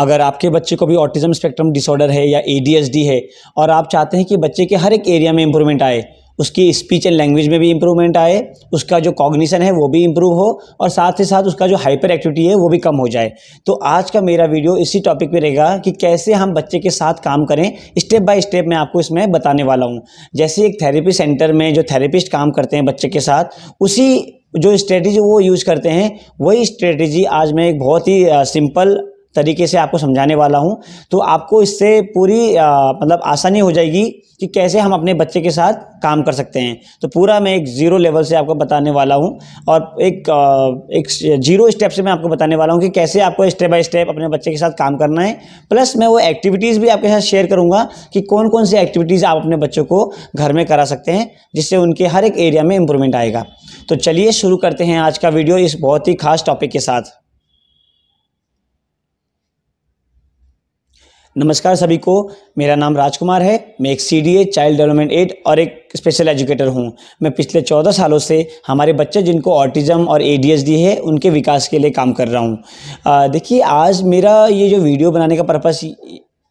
अगर आपके बच्चे को भी ऑटिज्म स्पेक्ट्रम डिसऑर्डर है या ए है और आप चाहते हैं कि बच्चे के हर एक एरिया में इम्प्रूवमेंट आए उसकी स्पीच एंड लैंग्वेज में भी इम्प्रूवमेंट आए उसका जो कॉग्निशन है वो भी इम्प्रूव हो और साथ ही साथ उसका जो हाइपर एक्टिविटी है वो भी कम हो जाए तो आज का मेरा वीडियो इसी टॉपिक पे रहेगा कि कैसे हम बच्चे के साथ काम करें स्टेप बाय स्टेप मैं आपको इसमें बताने वाला हूँ जैसे एक थेरेपी सेंटर में जो थेरेपिस्ट काम करते हैं बच्चे के साथ उसी जो स्ट्रेटजी वो यूज़ करते हैं वही स्ट्रेटजी आज मैं एक बहुत ही सिंपल तरीके से आपको समझाने वाला हूँ तो आपको इससे पूरी मतलब आसानी हो जाएगी कि कैसे हम अपने बच्चे के साथ काम कर सकते हैं तो पूरा मैं एक ज़ीरो लेवल से आपको बताने वाला हूँ और एक आ, एक जीरो स्टेप से मैं आपको बताने वाला हूँ कि कैसे आपको स्टेप बाय स्टेप अपने बच्चे के साथ काम करना है प्लस मैं वो एक्टिविटीज़ भी आपके साथ शेयर करूँगा कि कौन कौन सी एक्टिविटीज़ आप अपने बच्चों को घर में करा सकते हैं जिससे उनके हर एक एरिया में इम्प्रूवमेंट आएगा तो चलिए शुरू करते हैं आज का वीडियो इस बहुत ही खास टॉपिक के साथ नमस्कार सभी को मेरा नाम राजकुमार है मैं एक C D A child development ed और एक स्पेशल एजुकेटर हूँ मैं पिछले चौदह सालों से हमारे बच्चे जिनको ऑटिज़म और ए डी है उनके विकास के लिए काम कर रहा हूँ देखिए आज मेरा ये जो वीडियो बनाने का पर्पस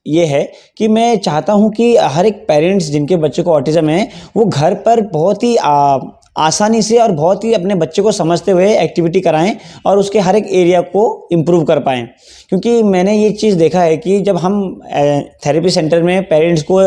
ये है कि मैं चाहता हूँ कि हर एक पेरेंट्स जिनके बच्चे को ऑटिज़म है वो घर पर बहुत ही आ, आसानी से और बहुत ही अपने बच्चे को समझते हुए एक्टिविटी कराएं और उसके हर एक एरिया को इम्प्रूव कर पाएँ क्योंकि मैंने ये चीज़ देखा है कि जब हम थेरेपी सेंटर में पेरेंट्स को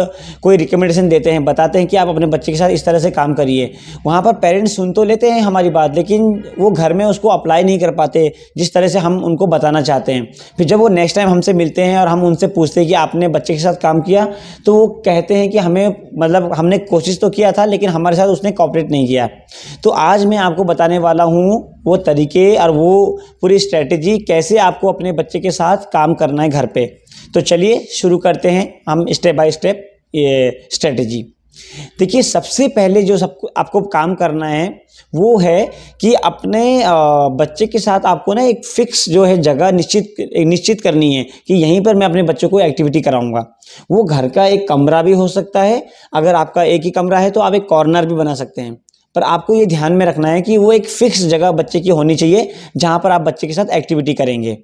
कोई रिकमेंडेशन देते हैं बताते हैं कि आप अपने बच्चे के साथ इस तरह से काम करिए वहाँ पर पेरेंट्स सुन तो लेते हैं हमारी बात लेकिन वो घर में उसको अप्लाई नहीं कर पाते जिस तरह से हम उनको बताना चाहते हैं फिर जब वो नेक्स्ट टाइम हमसे मिलते हैं और हम उनसे पूछते हैं कि आपने बच्चे के साथ काम किया तो वो कहते हैं कि हमें मतलब हमने कोशिश तो किया था लेकिन हमारे साथ उसने कॉपरेट नहीं किया तो आज मैं आपको बताने वाला हूँ वो तरीके और वो पूरी स्ट्रेटजी कैसे आपको अपने बच्चे के साथ काम करना है घर पे तो चलिए शुरू करते हैं हम स्टेप बाय स्टेप ये स्ट्रेटजी देखिए सबसे पहले जो सबको आपको काम करना है वो है कि अपने बच्चे के साथ आपको ना एक फिक्स जो है जगह निश्चित निश्चित करनी है कि यहीं पर मैं अपने बच्चों को एक्टिविटी कराऊंगा वो घर का एक कमरा भी हो सकता है अगर आपका एक ही कमरा है तो आप एक कॉर्नर भी बना सकते हैं पर आपको ये ध्यान में रखना है कि वो एक फिक्स जगह बच्चे की होनी चाहिए जहाँ पर आप बच्चे के साथ एक्टिविटी करेंगे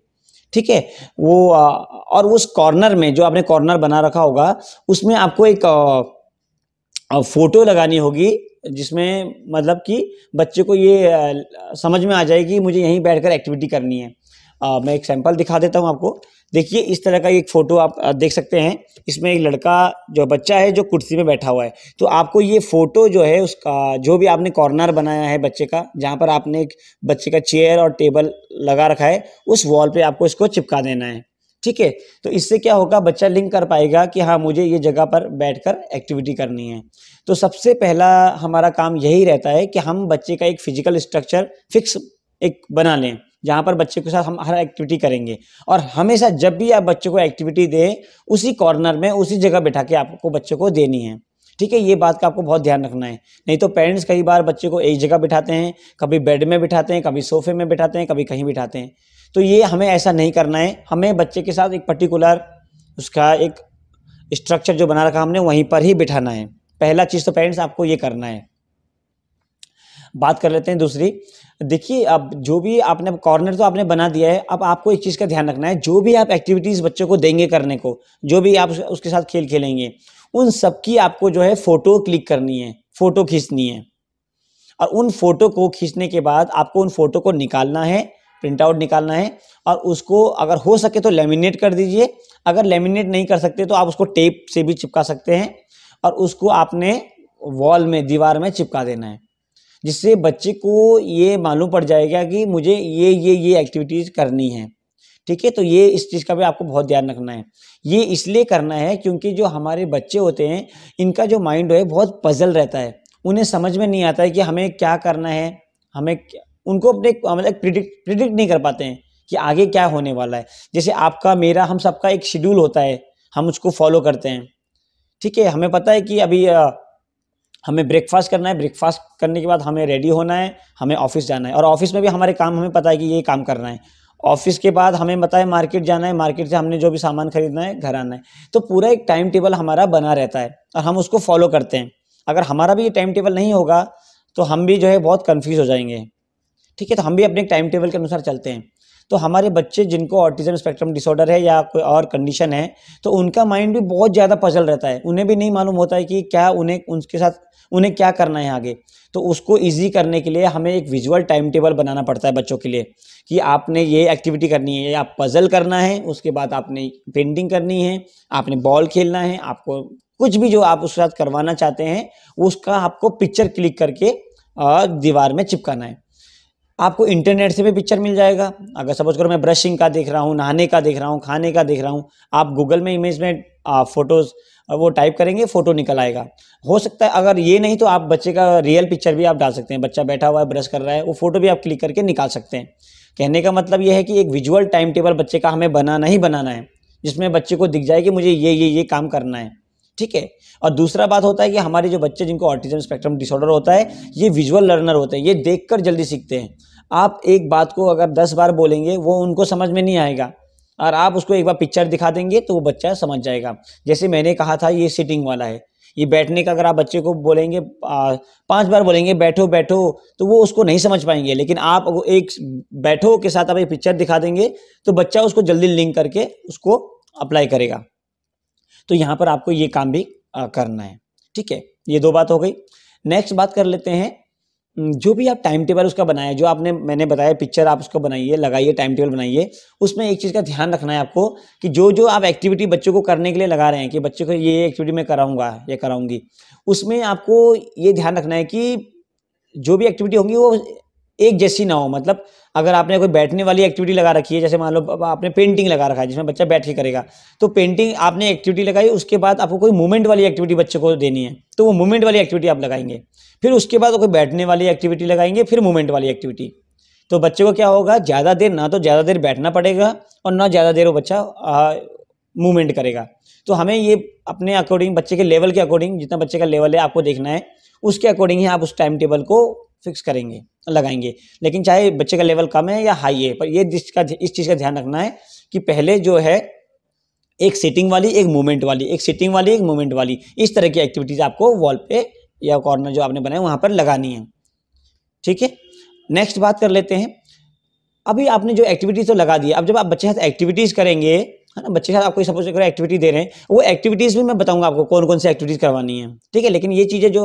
ठीक है वो और उस कॉर्नर में जो आपने कॉर्नर बना रखा होगा उसमें आपको एक फोटो लगानी होगी जिसमें मतलब कि बच्चे को ये समझ में आ जाए कि मुझे यहीं बैठकर एक्टिविटी करनी है मैं एक सैंपल दिखा देता हूँ आपको देखिए इस तरह का एक फ़ोटो आप देख सकते हैं इसमें एक लड़का जो बच्चा है जो कुर्सी में बैठा हुआ है तो आपको ये फ़ोटो जो है उसका जो भी आपने कॉर्नर बनाया है बच्चे का जहाँ पर आपने एक बच्चे का चेयर और टेबल लगा रखा है उस वॉल पर आपको इसको चिपका देना है ठीक है तो इससे क्या होगा बच्चा लिंक कर पाएगा कि हाँ मुझे ये जगह पर बैठकर एक्टिविटी करनी है तो सबसे पहला हमारा काम यही रहता है कि हम बच्चे का एक फिजिकल स्ट्रक्चर फिक्स एक बना लें जहाँ पर बच्चे के साथ हम हर एक्टिविटी करेंगे और हमेशा जब भी आप बच्चे को एक्टिविटी दें उसी कॉर्नर में उसी जगह बैठा के आपको बच्चे को देनी है ठीक है ये बात का आपको बहुत ध्यान रखना है नहीं तो पेरेंट्स कई बार बच्चे को एक जगह बिठाते हैं कभी बेड में बिठाते हैं कभी सोफे में बिठाते हैं कभी कहीं बिठाते हैं तो ये हमें ऐसा नहीं करना है हमें बच्चे के साथ एक पर्टिकुलर उसका एक स्ट्रक्चर जो बना रखा हमने वहीं पर ही बिठाना है पहला चीज़ तो पेरेंट्स आपको ये करना है बात कर लेते हैं दूसरी देखिए अब जो भी आपने कॉर्नर तो आपने बना दिया है अब आपको एक चीज़ का ध्यान रखना है जो भी आप एक्टिविटीज़ बच्चों को देंगे करने को जो भी आप उसके साथ खेल खेलेंगे उन सबकी आपको जो है फ़ोटो क्लिक करनी है फ़ोटो खींचनी है और उन फ़ोटो को खींचने के बाद आपको उन फ़ोटो को निकालना है प्रिंट आउट निकालना है और उसको अगर हो सके तो लेमिनेट कर दीजिए अगर लेमिनेट नहीं कर सकते तो आप उसको टेप से भी चिपका सकते हैं और उसको आपने वॉल में दीवार में चिपका देना है जिससे बच्चे को ये मालूम पड़ जाएगा कि मुझे ये ये ये एक्टिविटीज़ करनी है ठीक है तो ये इस चीज़ का भी आपको बहुत ध्यान रखना है ये इसलिए करना है क्योंकि जो हमारे बच्चे होते हैं इनका जो माइंड है बहुत पजल रहता है उन्हें समझ में नहीं आता है कि हमें क्या करना है हमें उनको अपने मतलब प्रिडिक्ट प्रिडिक्ट नहीं कर पाते हैं कि आगे क्या होने वाला है जैसे आपका मेरा हम सबका एक शेड्यूल होता है हम उसको फॉलो करते हैं ठीक है हमें पता है कि अभी हमें ब्रेकफास्ट करना है ब्रेकफास्ट करने के बाद हमें रेडी होना है हमें ऑफिस जाना है और ऑफिस में भी हमारे काम हमें पता है कि ये काम करना है ऑफिस के बाद हमें बताए मार्केट जाना है मार्केट से हमने जो भी सामान खरीदना है घर आना है तो पूरा एक टाइम टेबल हमारा बना रहता है और हम उसको फॉलो करते हैं अगर हमारा भी ये टाइम टेबल नहीं होगा तो हम भी जो है बहुत कन्फ्यूज़ हो जाएंगे ठीक है तो हम भी अपने टाइम टेबल के अनुसार चलते हैं तो हमारे बच्चे जिनको ऑटिज्म स्पेक्ट्रम डिसऑर्डर है या कोई और कंडीशन है तो उनका माइंड भी बहुत ज़्यादा पजल रहता है उन्हें भी नहीं मालूम होता है कि क्या उन्हें उनके साथ उन्हें क्या करना है आगे तो उसको ईजी करने के लिए हमें एक विजुअल टाइम टेबल बनाना पड़ता है बच्चों के लिए कि आपने ये एक्टिविटी करनी है या पज़ल करना है उसके बाद आपने पेंटिंग करनी है आपने बॉल खेलना है आपको कुछ भी जो आप उसके साथ करवाना चाहते हैं उसका आपको पिक्चर क्लिक करके दीवार में चिपकाना है आपको इंटरनेट से भी पिक्चर मिल जाएगा अगर सपोज करो मैं ब्रशिंग का देख रहा हूँ नहाने का देख रहा हूँ खाने का देख रहा हूँ आप गूगल में इमेज में फ़ोटोज़ वो टाइप करेंगे फ़ोटो निकल आएगा हो सकता है अगर ये नहीं तो आप बच्चे का रियल पिक्चर भी आप डाल सकते हैं बच्चा बैठा हुआ है ब्रश कर रहा है वो फ़ोटो भी आप क्लिक करके निकाल सकते हैं कहने का मतलब ये है कि एक विजुअल टाइम टेबल बच्चे का हमें बनाना ही बनाना है जिसमें बच्चे को दिख जाए कि मुझे ये ये ये काम करना है ठीक है और दूसरा बात होता है कि हमारे जो बच्चे जिनको ऑटिज्म स्पेक्ट्रम डिसऑर्डर होता है ये विजुअल लर्नर होते हैं ये देखकर जल्दी सीखते हैं आप एक बात को अगर दस बार बोलेंगे वो उनको समझ में नहीं आएगा और आप उसको एक बार पिक्चर दिखा देंगे तो वो बच्चा समझ जाएगा जैसे मैंने कहा था ये सिटिंग वाला है ये बैठने का अगर आप बच्चे को बोलेंगे पांच बार बोलेंगे बैठो बैठो तो वो उसको नहीं समझ पाएंगे लेकिन आप एक बैठो के साथ आप एक पिक्चर दिखा देंगे तो बच्चा उसको जल्दी लिंक करके उसको अप्लाई करेगा तो यहाँ पर आपको ये काम भी करना है ठीक है ये दो बात हो गई नेक्स्ट बात कर लेते हैं जो भी आप टाइम टेबल उसका बनाए जो आपने मैंने बताया पिक्चर आप उसको बनाइए लगाइए टाइम टेबल बनाइए उसमें एक चीज़ का ध्यान रखना है आपको कि जो जो आप एक्टिविटी बच्चों को करने के लिए लगा रहे हैं कि बच्चों को ये एक्टिविटी मैं कराऊंगा ये कराऊंगी उसमें आपको ये ध्यान रखना है कि जो भी एक्टिविटी होंगी वो एक जैसी ना हो मतलब अगर आपने कोई बैठने वाली एक्टिविटी लगा रखी है जैसे मान लो आपने पेंटिंग लगा रखा है जिसमें बच्चा बैठ के करेगा तो पेंटिंग आपने एक्टिविटी लगाई उसके बाद आपको कोई मूवमेंट वाली एक्टिविटी बच्चे को देनी है तो वो मूवमेंट वाली एक्टिविटी आप लगाएंगे फिर उसके बाद कोई बैठने वाली एक्टिविटी लगाएंगे फिर मूवमेंट वाली एक्टिविटी तो बच्चे को क्या होगा ज़्यादा देर ना तो ज़्यादा देर बैठना पड़ेगा और ना ज़्यादा देर वो बच्चा मूवमेंट करेगा तो हमें ये अपने अकॉर्डिंग बच्चे के लेवल के अकॉर्डिंग जितना बच्चे का लेवल है आपको देखना है उसके अकॉर्डिंग ही आप उस टाइम टेबल को फिक्स करेंगे लगाएंगे लेकिन चाहे बच्चे का लेवल कम है या हाई है पर ये का इस चीज़ का ध्यान रखना है कि पहले जो है एक सेटिंग वाली एक मूवमेंट वाली एक सिटिंग वाली एक मूवमेंट वाली इस तरह की एक्टिविटीज़ आपको वॉल पे या कॉर्नर जो आपने बनाया वहाँ पर लगानी है ठीक है नेक्स्ट बात कर लेते हैं अभी आपने जो एक्टिविटीज़ तो लगा दी अब जब आप बच्चे हाथ एक्टिविटीज़ करेंगे है ना बच्चे के साथ आपको सपोज अगर एक्टिविटी दे रहे हैं वो एक्टिविटीज़ भी मैं बताऊंगा आपको कौन कौन सी एक्टिविटीज़ करवानी है ठीक है लेकिन ये चीज़ें जो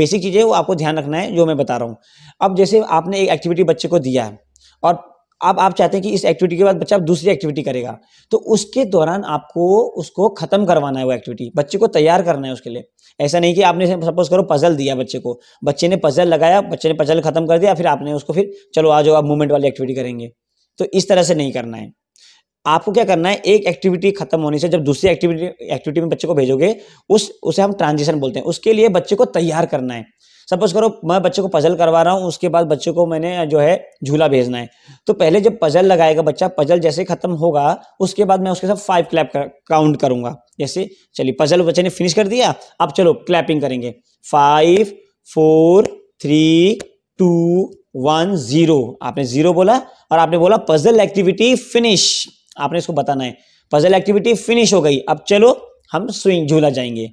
बेसिक चीज़ें वो आपको ध्यान रखना है जो मैं बता रहा हूँ अब जैसे आपने एक एक्टिविटी बच्चे को दिया है और अब आप चाहते हैं कि इस एक्टिविटी के बाद बच्चा दूसरी एक्टिविटी करेगा तो उसके दौरान आपको उसको खत्म करवाना है वो एक्टिविटी बच्चे को तैयार करना है उसके लिए ऐसा नहीं कि आपने सपोज करो पजल दिया बच्चे को बच्चे ने पजल लगाया बच्चे ने पजल खत्म कर दिया फिर आपने उसको फिर चलो आ जाओ आप मूवमेंट वाली एक्टिविटी करेंगे तो इस तरह से नहीं करना है आपको क्या करना है एक एक्टिविटी खत्म होने से जब दूसरी एक्टिविटी एक्टिविटी में बच्चे को भेजोगे उस उसे हम ट्रांजिशन बोलते हैं उसके लिए बच्चे को तैयार करना है सपोज करो मैं बच्चे को पजल करवा रहा हूँ उसके बाद बच्चे को मैंने जो है झूला भेजना है तो पहले जब पजल लगाएगा बच्चा पजल जैसे खत्म होगा उसके बाद मैं उसके साथ फाइव क्लैप कर, काउंट करूंगा जैसे चलिए पजल बच्चे ने फिनिश कर दिया अब चलो क्लैपिंग करेंगे five four three two one zero आपने जीरो बोला और आपने बोला पजल एक्टिविटी फिनिश आपने इसको बताना है पजल एक्टिविटी फिनिश हो गई अब चलो हम स्विंग झूला जाएंगे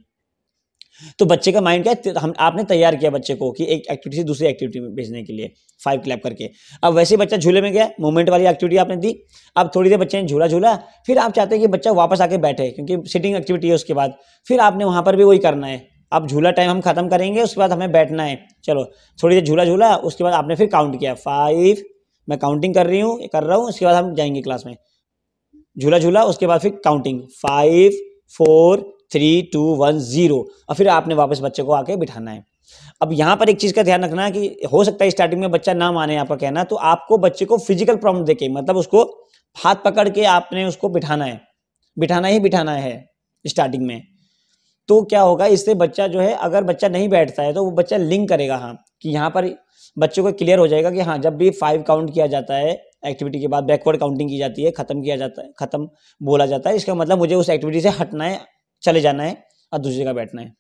तो बच्चे का माइंड क्या हम आपने तैयार किया बच्चे को कि एक एक्टिविटी से दूसरी एक्टिविटी में भेजने के लिए फाइव क्लैप करके अब वैसे बच्चा झूले में गया मूवमेंट वाली एक्टिविटी आपने दी अब थोड़ी देर बच्चे ने झूला झूला फिर आप चाहते हैं कि बच्चा वापस आके बैठे क्योंकि सिटिंग एक्टिविटी है उसके बाद फिर आपने वहाँ पर भी वही करना है अब झूला टाइम हम खत्म करेंगे उसके बाद हमें बैठना है चलो थोड़ी देर झूला झूला उसके बाद आपने फिर काउंट किया फाइव मैं काउंटिंग कर रही हूँ कर रहा हूँ उसके बाद हम जाएंगे क्लास में झूला झूला उसके बाद फिर counting five four three two one zero और फिर आपने वापस बच्चे को आके बिठाना है अब यहाँ पर एक चीज़ का ध्यान रखना है कि हो सकता है स्टार्टिंग में बच्चा ना माने आपका कहना तो आपको बच्चे को फिजिकल प्रॉब्लम देके मतलब उसको हाथ पकड़ के आपने उसको बिठाना है बिठाना ही बिठाना है स्टार्टिंग में तो क्या होगा इससे बच्चा जो है अगर बच्चा नहीं बैठता है तो वो बच्चा लिंक करेगा हाँ कि यहाँ पर बच्चों को क्लियर हो जाएगा कि हाँ जब भी फाइव काउंट किया जाता है एक्टिविटी के बाद बैकवर्ड काउंटिंग की जाती है ख़त्म किया जाता है ख़त्म बोला जाता है इसका मतलब मुझे उस एक्टिविटी से हटना है चले जाना है और दूसरी जगह बैठना है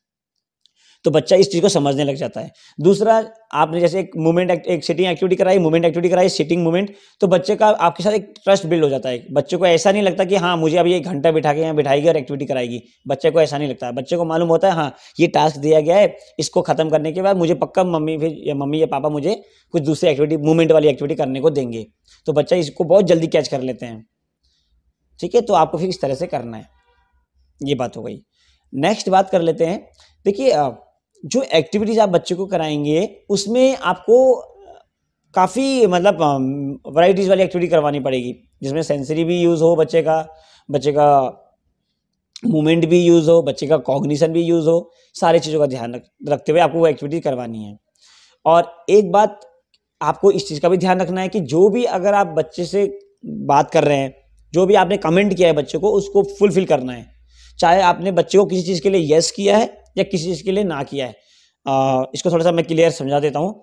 तो बच्चा इस चीज़ को समझने लग जाता है दूसरा आपने जैसे एक मूवमेंट एक सिटिंग एक्टिविटी कराई मूवमेंट एक्टिविटी कराई सिटिंग मूवमेंट तो बच्चे का आपके साथ एक ट्रस्ट बिल्ड हो जाता है बच्चे को ऐसा नहीं लगता कि हाँ मुझे अभी एक घंटा बिठा के यहाँ बिठाएगी और एक्टिविटी कराएगी बच्चे को ऐसा नहीं लगता बच्चे को मालूम होता है हाँ ये टास्क दिया गया है इसको खत्म करने के बाद मुझे पक्का मम्मी फिर या मम्मी या पापा मुझे कुछ दूसरी एक्टिविटी मूवमेंट वाली एक्टिविटी करने को देंगे तो बच्चा इसको बहुत जल्दी कैच कर लेते हैं ठीक है तो आपको फिर इस तरह से करना है ये बात हो गई नेक्स्ट बात कर लेते हैं देखिए जो एक्टिविटीज आप बच्चे को कराएंगे उसमें आपको काफ़ी मतलब वराइटीज़ वाली एक्टिविटी करवानी पड़ेगी जिसमें सेंसरी भी यूज़ हो बच्चे का बच्चे का मूवमेंट भी यूज़ हो बच्चे का कॉग्निशन भी यूज़ हो सारी चीज़ों का ध्यान रखते हुए आपको वो एक्टिविटी करवानी है और एक बात आपको इस चीज़ का भी ध्यान रखना है कि जो भी अगर आप बच्चे से बात कर रहे हैं जो भी आपने कमेंट किया है बच्चे को उसको फुलफिल करना है चाहे आपने बच्चे को किसी चीज़ के लिए यस किया है या किसी चीज़ के लिए ना किया है आ, इसको थोड़ा सा मैं क्लियर समझा देता हूँ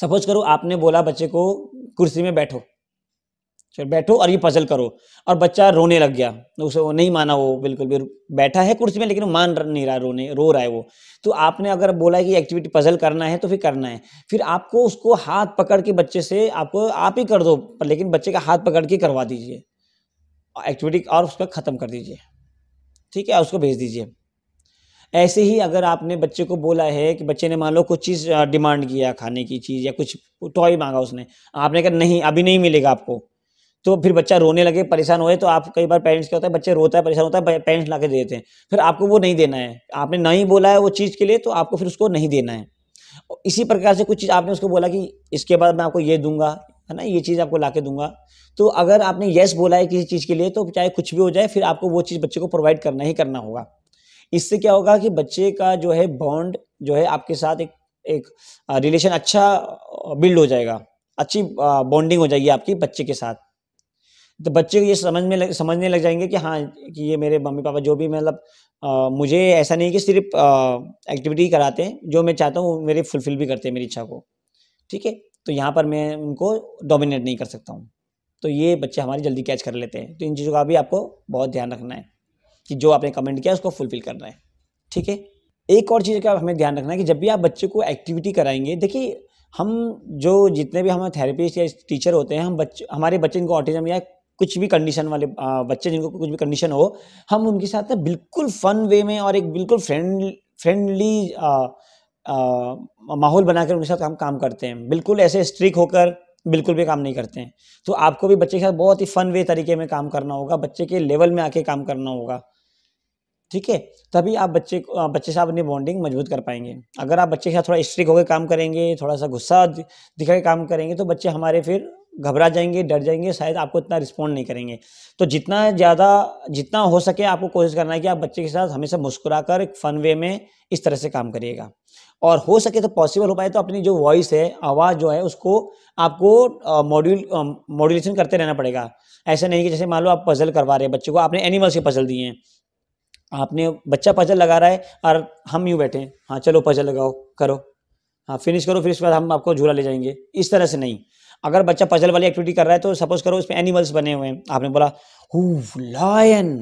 सपोज करो आपने बोला बच्चे को कुर्सी में बैठो चलो बैठो और ये पजल करो और बच्चा रोने लग गया तो उसे वो नहीं माना वो बिल्कुल भी बैठा है कुर्सी में लेकिन मान नहीं रहा रोने रो रहा है वो तो आपने अगर बोला कि एक्टिविटी पजल करना है तो फिर करना है फिर आपको उसको हाथ पकड़ के बच्चे से आपको आप ही कर दो पर लेकिन बच्चे का हाथ पकड़ के करवा दीजिए एक्टिविटी और उसका ख़त्म कर दीजिए ठीक है उसको भेज दीजिए ऐसे ही अगर आपने बच्चे को बोला है कि बच्चे ने मान लो कुछ चीज़ डिमांड किया खाने की चीज़ या कुछ टॉय मांगा उसने आपने कहा नहीं अभी नहीं मिलेगा आपको तो फिर बच्चा रोने लगे परेशान होए तो आप कई बार पेरेंट्स क्या होता है बच्चे रोता है परेशान होता है पेरेंट्स ला के देते हैं फिर आपको वो नहीं देना है आपने नहीं बोला है वो चीज़ के लिए तो आपको फिर उसको नहीं देना है इसी प्रकार से कुछ चीज़ आपने उसको बोला कि इसके बाद मैं आपको ये दूंगा है ना ये चीज़ आपको ला के दूंगा तो अगर आपने येस बोला है किसी चीज़ के लिए तो चाहे कुछ भी हो जाए फिर आपको वो चीज़ बच्चे को प्रोवाइड करना ही करना होगा इससे क्या होगा कि बच्चे का जो है बॉन्ड जो है आपके साथ एक एक रिलेशन अच्छा बिल्ड हो जाएगा अच्छी बॉन्डिंग हो जाएगी आपकी बच्चे के साथ तो बच्चे को ये समझ में लग, समझने लग जाएंगे कि हाँ कि ये मेरे मम्मी पापा जो भी मतलब मुझे ऐसा नहीं कि सिर्फ एक्टिविटी कराते हैं जो मैं चाहता हूँ वो मेरे फुलफिल भी करते हैं मेरी इच्छा को ठीक है तो यहाँ पर मैं उनको डोमिनेट नहीं कर सकता हूँ तो ये बच्चे हमारी जल्दी कैच कर लेते हैं तो इन चीज़ों का भी आपको बहुत ध्यान रखना है कि जो आपने कमेंट किया उसको फुलफिल करना है ठीक है एक और चीज़ का हमें ध्यान रखना है कि जब भी आप बच्चे को एक्टिविटी कराएंगे देखिए हम जो जितने भी हमारे थेरेपिस्ट या टीचर होते हैं हम बच्चे हमारे बच्चे इनको ऑटिज्म या कुछ भी कंडीशन वाले बच्चे जिनको कुछ भी कंडीशन हो हम उनके साथ बिल्कुल फ़न वे में और एक बिल्कुल फ्रेंड फ्रेंडली माहौल बनाकर उनके साथ हम काम करते हैं बिल्कुल ऐसे स्ट्रिक होकर बिल्कुल भी काम नहीं करते हैं तो आपको भी बच्चे के साथ बहुत ही फन वे तरीके में काम करना होगा बच्चे के लेवल में आके काम करना होगा ठीक है तभी आप बच्चे को बच्चे से आप अपनी बॉन्डिंग मजबूत कर पाएंगे अगर आप बच्चे के साथ थोड़ा स्ट्रिक होकर काम करेंगे थोड़ा सा गुस्सा दिखा के काम करेंगे तो बच्चे हमारे फिर घबरा जाएंगे डर जाएंगे शायद आपको इतना रिस्पॉन्ड नहीं करेंगे तो जितना ज़्यादा जितना हो सके आपको कोशिश करना है कि आप बच्चे के साथ हमेशा मुस्कुरा कर फ़न वे में इस तरह से काम करिएगा और हो सके तो पॉसिबल हो पाए तो अपनी जो वॉइस है आवाज़ जो है उसको आपको मॉड्यूल मॉड्यूलेशन करते रहना पड़ेगा ऐसा नहीं कि जैसे मान लो आप पजल करवा रहे हैं बच्चे को आपने एनिमल्स के पजल दिए हैं आपने बच्चा पजल लगा रहा है और हम यूँ बैठे हैं हाँ चलो पजल लगाओ करो हाँ फिनिश करो फिर उसके बाद हम आपको झूला ले जाएंगे इस तरह से नहीं अगर बच्चा पजल वाली एक्टिविटी कर रहा है तो सपोज करो उसमें एनिमल्स बने हुए हैं आपने बोला लायन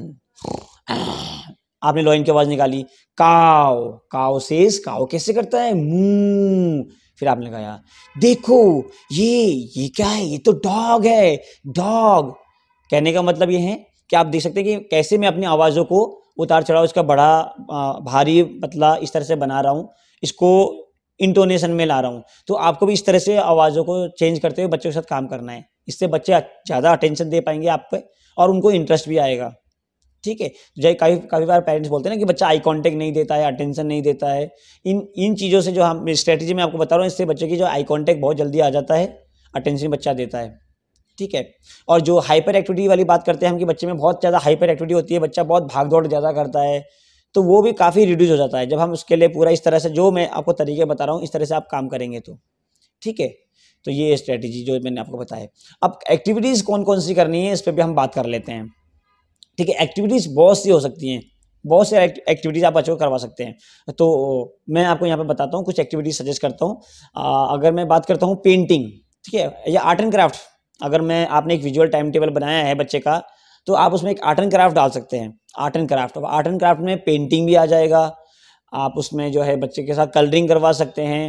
आपने लॉइन की आवाज निकाली काओ काओ सेस काओ कैसे करता है मू फिर आपने लगाया देखो ये ये क्या है ये तो डॉग है डॉग कहने का मतलब ये है कि आप देख सकते हैं कि कैसे मैं अपनी आवाज़ों को उतार चढ़ाव इसका बड़ा भारी पतला इस तरह से बना रहा हूँ इसको इंटोनेशन में ला रहा हूँ तो आपको भी इस तरह से आवाज़ों को चेंज करते हुए बच्चों के साथ काम करना है इससे बच्चे ज़्यादा अटेंशन दे पाएंगे आप पे और उनको इंटरेस्ट भी आएगा ठीक है जो काफ़ी काफ़ी बार पेरेंट्स बोलते हैं ना कि बच्चा आई कांटेक्ट नहीं देता है अटेंशन नहीं देता है इन इन चीज़ों से जो हम स्ट्रेटेजी में आपको बता रहा हूँ इससे बच्चे की जो आई कॉन्टेक्ट बहुत जल्दी आ जाता है अटेंशन बच्चा देता है ठीक है और जो हाइपर एक्टिविटी वाली बात करते हैं हम कि बच्चे में बहुत ज़्यादा हाइपर एक्टिविटी होती है बच्चा बहुत भाग दौड़ ज़्यादा करता है तो वो भी काफ़ी रिड्यूस हो जाता है जब हम उसके लिए पूरा इस तरह से जो मैं आपको तरीके बता रहा हूँ इस तरह से आप काम करेंगे तो ठीक है तो ये स्ट्रेटेजी जो मैंने आपको बताया अब एक्टिविटीज़ कौन कौन सी करनी है इस पर भी हम बात कर लेते हैं ठीक है एक्टिविटीज़ बहुत सी हो सकती हैं बहुत से एक्टिविटीज़ आप बच्चों को करवा सकते हैं तो मैं आपको यहाँ पर बताता हूँ कुछ एक्टिविटीज़ सजेस्ट करता हूँ अगर मैं बात करता हूँ पेंटिंग ठीक है या आर्ट एंड क्राफ्ट अगर मैं आपने एक विजुअल टाइम टेबल बनाया है बच्चे का तो आप उसमें एक आर्ट एंड क्राफ्ट डाल सकते हैं आर्ट एंड क्राफ्ट अब आर्ट एंड क्राफ्ट में पेंटिंग भी आ जाएगा आप उसमें जो है बच्चे के साथ कलरिंग करवा सकते हैं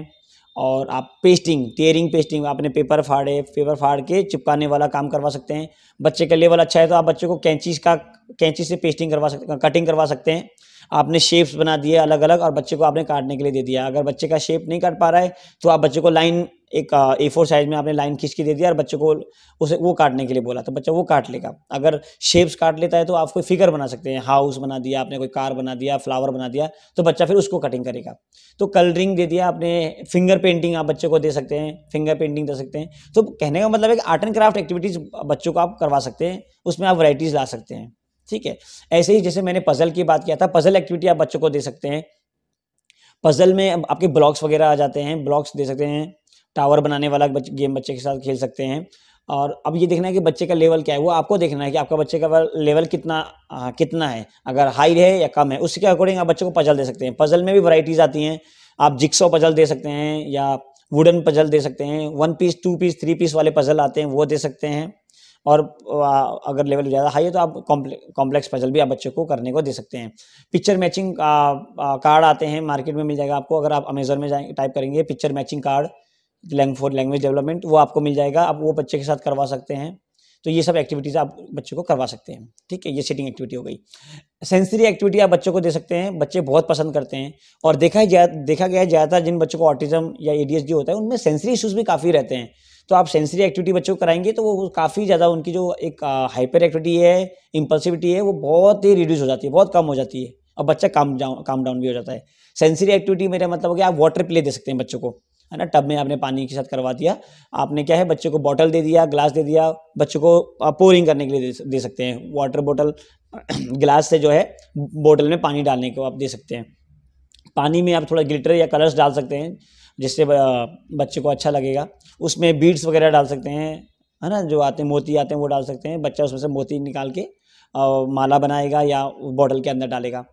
और आप पेस्टिंग टेयरिंग पेस्टिंग आपने पेपर फाड़े पेपर फाड़ के चिपकाने वाला काम करवा सकते हैं बच्चे का लेवल अच्छा है तो आप बच्चे को कैंची का कैंची से पेस्टिंग करवा सकते कटिंग करवा सकते हैं आपने शेप्स बना दिए अलग अलग और बच्चे को आपने काटने के लिए दे दिया अगर बच्चे का शेप नहीं काट पा रहा है तो आप बच्चे को लाइन एक ए फोर साइज में आपने लाइन खींच के दे दिया और बच्चे को उसे वो काटने के लिए बोला तो बच्चा वो काट लेगा अगर शेप्स काट लेता है तो आप कोई फिगर बना सकते हैं हाउस बना दिया आपने कोई कार बना दिया फ्लावर बना दिया तो बच्चा फिर उसको कटिंग करेगा तो कलरिंग दे दिया आपने फिंगर पेंटिंग आप बच्चे को दे सकते हैं फिंगर पेंटिंग दे सकते हैं तो कहने का मतलब है कि आर्ट एंड क्राफ्ट एक्टिविटीज़ बच्चों को आप करवा सकते हैं उसमें आप वराइटीज़ ला सकते हैं ठीक है ऐसे ही जैसे मैंने पजल की बात किया था पजल एक्टिविटी आप बच्चों को दे सकते हैं पजल में आपके ब्लॉक्स वगैरह आ जाते हैं ब्लॉक्स दे सकते हैं टावर बनाने वाला बच्च, गेम बच्चे के साथ खेल सकते हैं और अब ये देखना है कि बच्चे का लेवल क्या है वो आपको देखना है कि आपका बच्चे का लेवल कितना आ, कितना है अगर हाई है या कम है उसके अकॉर्डिंग आप बच्चों को पजल दे सकते हैं पजल में भी वराइटीज़ आती हैं आप जिक्सो पजल दे सकते हैं या वुडन पजल दे सकते हैं one piece two piece three piece वाले पजल आते हैं वो दे सकते हैं और अगर लेवल ज़्यादा हाई है तो आप कॉम्प्लेक्स पजल भी आप बच्चे को करने को दे सकते हैं पिक्चर मैचिंग कार्ड आते हैं मार्केट में मिल जाएगा आपको अगर आप अमेजोन में जाएंगे टाइप करेंगे picture matching card lang for language development वो आपको मिल जाएगा आप वो बच्चे के साथ करवा सकते हैं तो ये सब एक्टिविटीज़ आप बच्चे को करवा सकते हैं ठीक है ये सिटिंग एक्टिविटी हो गई सेंसरी एक्टिविटी आप बच्चों को दे सकते हैं बच्चे बहुत पसंद करते हैं और देखा है देखा गया है ज़्यादातर जिन बच्चों को ऑटिज्म या ए होता है उनमें सेंसरी इशूज़ भी काफ़ी रहते हैं तो आप सेंसरी एक्टिविटी बच्चों को कराएंगे तो वो काफ़ी ज़्यादा उनकी जो एक हाइपर एक्टिविटी है इम्पल्सिविटी है वो बहुत ही रिड्यूस हो जाती है बहुत कम हो जाती है और बच्चा काम डाउन काम डाउन भी हो जाता है सेंसरी एक्टिविटी मेरा मतलब हो गया आप वाटर प्ले दे सकते हैं बच्चों को है ना टब में आपने पानी के साथ करवा दिया आपने क्या है बच्चों को बॉटल दे दिया ग्लास दे दिया बच्चों को पोरिंग करने के लिए दे सकते हैं वाटर बोटल ग्लास से जो है बोटल में पानी डालने को आप दे सकते हैं पानी में आप थोड़ा ग्लिटर या कलर्स डाल सकते हैं जिससे बच्चे को अच्छा लगेगा उसमें बीड्स वगैरह डाल सकते हैं है ना जो आते हैं मोती आते हैं वो डाल सकते हैं बच्चा उसमें से मोती निकाल के माला बनाएगा या बॉटल के अंदर डालेगा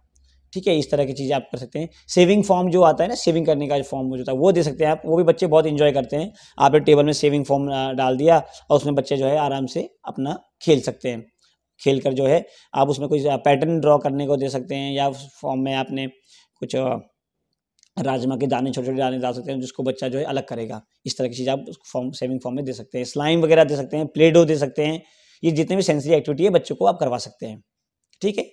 ठीक है इस तरह की चीज़ें आप कर सकते हैं सेविंग फॉर्म जो आता है ना सेविंग करने का जो फॉर्म जो होता है वो दे सकते हैं आप वो भी बच्चे बहुत इन्जॉय करते हैं आपने टेबल में सेविंग फॉर्म डाल दिया और उसमें बच्चे जो है आराम से अपना खेल सकते हैं खेल कर जो है आप उसमें कोई पैटर्न ड्रॉ करने को दे सकते हैं या फॉर्म में आपने कुछ राजमा के दाने छोटे छोटे दाने डाल सकते हैं जिसको बच्चा जो है अलग करेगा इस तरह की चीज़ आप उसको फॉर्म सेविंग फॉर्म में दे सकते हैं स्लाइम वगैरह दे सकते हैं प्लेडो दे सकते हैं ये जितने भी सेंसरी एक्टिविटी है बच्चों को आप करवा सकते हैं ठीक है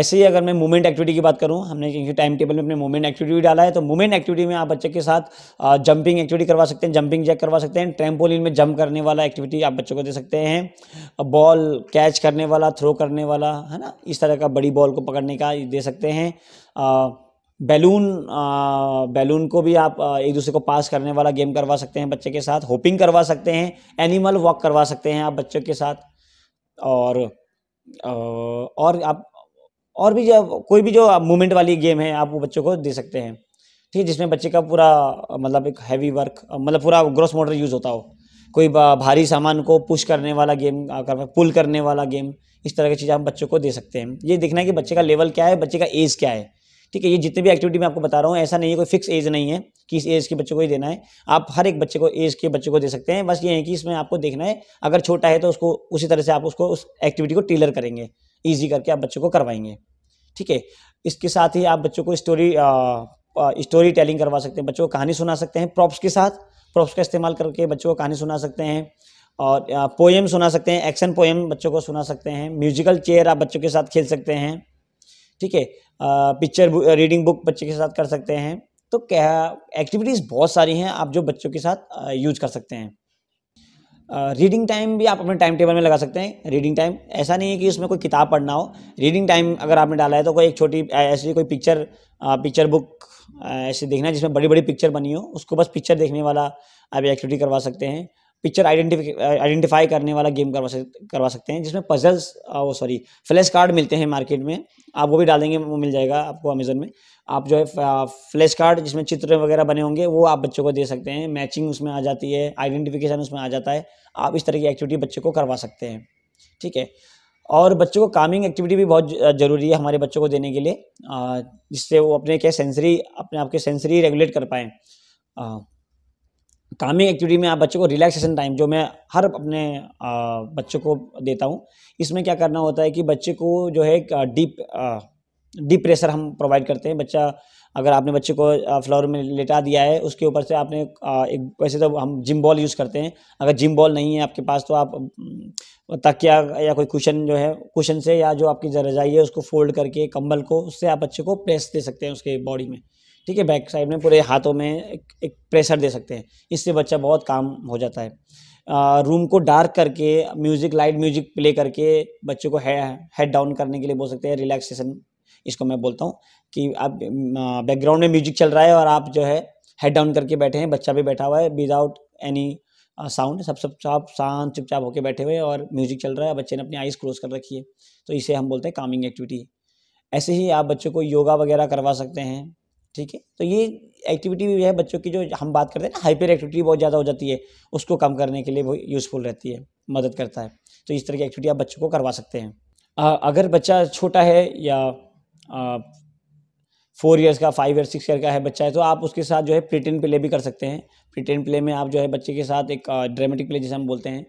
ऐसे ही अगर मैं मूवमेंट एक्टिविटी की बात करूं हमने टाइम टेबल में अपने मूवमेंट एक्टिविटी डाला है तो मूवमेंट एक्टिविटी में आप बच्चे के साथ जंपिंग एक्टिविटी करवा सकते हैं जंपिंग जैक करवा सकते हैं ट्रेम्पोलिन में जंप करने वाला एक्टिविटी आप बच्चों को दे सकते हैं बॉल कैच करने वाला थ्रो करने वाला है ना इस तरह का बड़ी बॉल को पकड़ने का दे सकते हैं बैलून बैलून को भी आप एक दूसरे को पास करने वाला गेम करवा सकते हैं बच्चे के साथ होपिंग करवा सकते हैं एनिमल वॉक करवा सकते हैं आप बच्चों के साथ और और आप और भी जो कोई भी जो मूवमेंट वाली गेम है आप वो बच्चों को दे सकते हैं ठीक है जिसमें बच्चे का पूरा मतलब एक हैवी वर्क मतलब पूरा ग्रॉस मोटर यूज़ होता हो कोई भारी सामान को पुश करने वाला गेम पुल करने वाला गेम इस तरह की चीज़ आप बच्चों को दे सकते हैं ये देखना है कि बच्चे का लेवल क्या है बच्चे का एज क्या है ठीक है ये जितने भी एक्टिविटी मैं आपको बता रहा हूँ ऐसा नहीं है कोई फिक्स एज नहीं है कि इस एज के बच्चे को ही देना है आप हर एक बच्चे को एज के बच्चे को दे सकते हैं बस ये है कि इसमें आपको देखना है अगर छोटा है तो उसको उसी तरह से आप उसको उस एक्टिविटी को टेलर करेंगे ईजी करके आप बच्चों को करवाएंगे ठीक है इसके साथ ही आप बच्चों को स्टोरी स्टोरी टेलिंग करवा सकते हैं बच्चों को कहानी सुना सकते हैं प्रॉप्स के साथ प्रॉप्स का इस्तेमाल करके बच्चों को कहानी सुना सकते हैं और पोएम सुना सकते हैं एक्शन पोएम बच्चों को सुना सकते हैं म्यूजिकल चेयर आप बच्चों के साथ खेल सकते हैं ठीक है पिक्चर रीडिंग बुक बच्चे के साथ कर सकते हैं तो क्या एक्टिविटीज़ बहुत सारी हैं आप जो बच्चों के साथ यूज कर सकते हैं रीडिंग uh, टाइम भी आप अपने टाइम टेबल में लगा सकते हैं रीडिंग टाइम ऐसा नहीं है कि उसमें कोई किताब पढ़ना हो रीडिंग टाइम अगर आपने डाला है तो कोई एक छोटी ऐसी कोई पिक्चर पिक्चर बुक ऐसे देखना जिसमें बड़ी बड़ी पिक्चर बनी हो उसको बस पिक्चर देखने वाला आप एक्टिविटी करवा सकते हैं पिक्चर आइडेंटिफिक आइडेंटिफाई करने वाला गेम करवा सकते करवा सकते हैं जिसमें पजल्स वो सॉरी फ्लैश कार्ड मिलते हैं मार्केट में आप वो भी डालेंगे वो मिल जाएगा आपको अमेजोन में आप जो है फ्लैश कार्ड जिसमें चित्र वगैरह बने होंगे वो आप बच्चों को दे सकते हैं मैचिंग उसमें आ जाती है आइडेंटिफिकेशन उसमें आ जाता है आप इस तरह की एक्टिविटी बच्चे को करवा सकते हैं ठीक है और बच्चों को कामिंग एक्टिविटी भी बहुत ज़रूरी है हमारे बच्चों को देने के लिए जिससे वो अपने क्या सेंसरी अपने आपके सेंसरी रेगुलेट कर पाएँ कामिंग एक्टिविटी में आप बच्चों को रिलैक्सेशन टाइम जो मैं हर अपने बच्चों को देता हूँ इसमें क्या करना होता है कि बच्चे को जो है डीप डीप प्रेशर हम प्रोवाइड करते हैं बच्चा अगर आपने बच्चे को फ्लोर में लेटा दिया है उसके ऊपर से आपने एक वैसे तो हम जिम बॉल यूज़ करते हैं अगर जिम बॉल नहीं है आपके पास तो आप तकिया या कोई कुशन जो है कुशन से या जो आपकी रजाई है उसको फोल्ड करके कंबल को उससे आप बच्चे को प्रेस दे सकते हैं उसके बॉडी में ठीक है बैक साइड में पूरे हाथों में एक, एक प्रेशर दे सकते हैं इससे बच्चा बहुत काम हो जाता है आ, रूम को डार्क करके म्यूज़िक लाइट म्यूज़िक प्ले करके बच्चों को हेड डाउन करने के लिए बोल सकते हैं रिलैक्सेशन इसको मैं बोलता हूँ कि आप बैकग्राउंड में म्यूजिक चल रहा है और आप जो है हेड डाउन करके बैठे हैं बच्चा भी बैठा हुआ है विदाउट एनी साउंड सब सब चाप शांत चुपचाप होके बैठे हुए और म्यूजिक चल रहा है बच्चे ने अपनी आइज़ क्लोज कर रखी है तो इसे हम बोलते हैं कामिंग एक्टिविटी ऐसे ही आप बच्चों को योगा वगैरह करवा सकते हैं ठीक है तो ये एक्टिविटी भी है बच्चों की जो हम बात करते हैं ना हाइपर एक्टिविटी बहुत ज़्यादा हो जाती है उसको कम करने के लिए वो यूज़फुल रहती है मदद करता है तो इस तरह की एक्टिविटी आप बच्चों को करवा सकते हैं आ, अगर बच्चा छोटा है या आ, फोर ईयर्स का फाइव ईयर सिक्स ईयर का है बच्चा है तो आप उसके साथ जो है प्रिटेन प्ले भी कर सकते हैं प्रिटेन प्ले में आप जो है बच्चे के साथ एक ड्रामेटिक प्ले जैसे हम बोलते हैं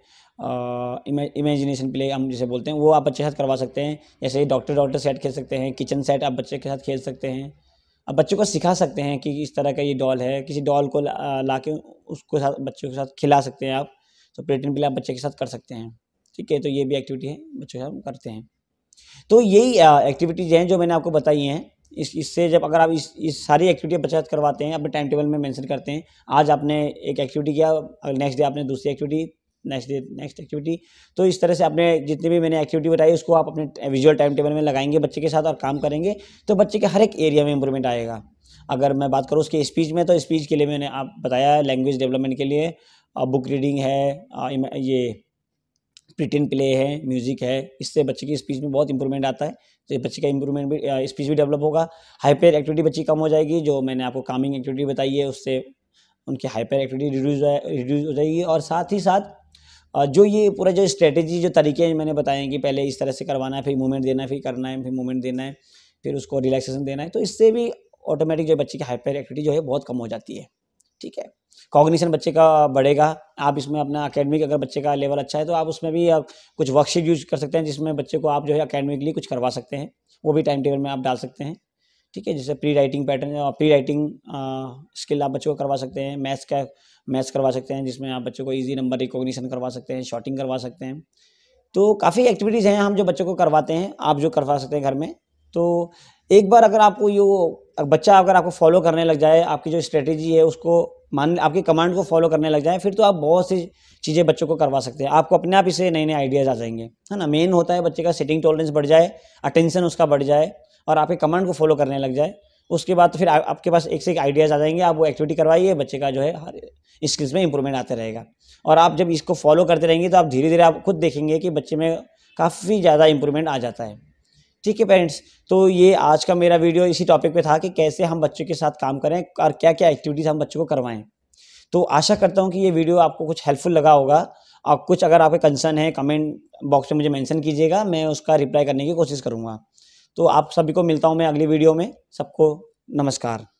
इमेजिनेशन प्ले हम जैसे बोलते हैं वो आप बच्चे के साथ करवा सकते हैं जैसे डॉक्टर डॉक्टर सेट खेल सकते हैं किचन सेट आप बच्चे के साथ खेल सकते हैं अब बच्चों को सिखा सकते हैं कि इस तरह का ये डॉल है किसी डॉल को ला के उसको साथ बच्चों के साथ खिला सकते हैं आप तो प्लेटिन प्ले आप बच्चे के साथ कर सकते हैं ठीक है तो ये भी एक्टिविटी है बच्चों के साथ करते हैं तो यही एक्टिविटीज़ हैं जो मैंने आपको बताई हैं इस इससे जब अगर आप इस इस सारी एक्टिविटी साथ करवाते हैं अपने टाइम टेबल में मेंशन करते हैं आज आपने एक एक्टिविटी किया नेक्स्ट डे आपने दूसरी activity next day next activity तो इस तरह से आपने जितनी भी मैंने एक्टिविटी बताई उसको आप अपने विजुअल टाइम टेबल में लगाएंगे बच्चे के साथ और काम करेंगे तो बच्चे के हर एक एरिया में इंप्रूवमेंट आएगा अगर मैं बात करूँ उसके स्पीच में तो स्पीच के लिए मैंने आप बताया लैंग्वेज डेवलपमेंट के लिए बुक रीडिंग है ये प्रिटिन प्ले है म्यूज़िक है इससे बच्चे की स्पीच में बहुत इंप्रूवमेंट आता है तो बच्चे का इंप्रूवमेंट भी स्पीच भी डेवलप होगा हाइपर एक्टिविटी बच्ची कम हो जाएगी जो मैंने आपको कामिंग एक्टिविटी बताई है उससे उनकी हाइपर एक्टिविटी रिड्यूज रिड्यूज हो जाएगी और साथ ही साथ जो ये पूरा जो स्ट्रेटेजी जो तरीके हैं मैंने बताए हैं कि पहले इस तरह से करवाना है फिर मूवमेंट देना है फिर करना है फिर मूवमेंट देना है फिर उसको रिलैक्सेशन देना है तो इससे भी ऑटोमेटिक जो बच्चे की हाइपर एक्टिविटी जो है बहुत कम हो जाती है ठीक है कॉग्निशन बच्चे का बढ़ेगा आप इसमें अपना अकेडमिक अगर बच्चे का लेवल अच्छा है तो आप उसमें भी आप कुछ वर्कशीट यूज कर सकते हैं जिसमें बच्चे को आप जो है अकेडमिकली कुछ करवा सकते हैं वो भी टाइम टेबल में आप डाल सकते हैं ठीक है जैसे pre writing pattern pre writing skill आप बच्चों को करवा सकते हैं मैथ्स का मैथ्स करवा सकते हैं जिसमें आप बच्चों को इजी नंबर रिकॉग्निशन करवा सकते हैं शॉर्टिंग करवा सकते हैं तो काफ़ी एक्टिविटीज़ हैं हम जो बच्चों को करवाते हैं आप जो करवा सकते हैं घर में तो एक बार अगर आपको ये बच्चा अगर आपको फॉलो करने लग जाए आपकी जो स्ट्रेटेजी है उसको मान आपकी कमांड को फॉलो करने लग जाए फिर तो आप बहुत सी चीज़ें बच्चों को करवा सकते हैं आपको अपने आप इसे नए नए आइडियाज़ आ जाएंगे है ना मेन होता है बच्चे का सिटिंग टॉलरेंस बढ़ जाए अटेंशन उसका बढ़ जाए और आपके कमांड को फॉलो करने लग जाए उसके बाद तो फिर आ, आपके पास एक से एक आइडियाज़ आ जाएंगे आप वो एक्टिविटी करवाइए बच्चे का जो है हर स्किल्स में इंप्रूवमेंट आते रहेगा और आप जब इसको फॉलो करते रहेंगे तो आप धीरे धीरे आप खुद देखेंगे कि बच्चे में काफ़ी ज़्यादा इंप्रूवमेंट आ जाता है ठीक है पेरेंट्स तो ये आज का मेरा वीडियो इसी टॉपिक पे था कि कैसे हम बच्चों के साथ काम करें और क्या क्या एक्टिविटीज़ हम बच्चों को करवाएं तो आशा करता हूँ कि ये वीडियो आपको कुछ हेल्पफुल लगा होगा और कुछ अगर आपके कंसर्न है कमेंट बॉक्स में मुझे मेंशन कीजिएगा मैं उसका रिप्लाई करने की कोशिश करूँगा तो आप सभी को मिलता हूँ मैं अगली वीडियो में सबको नमस्कार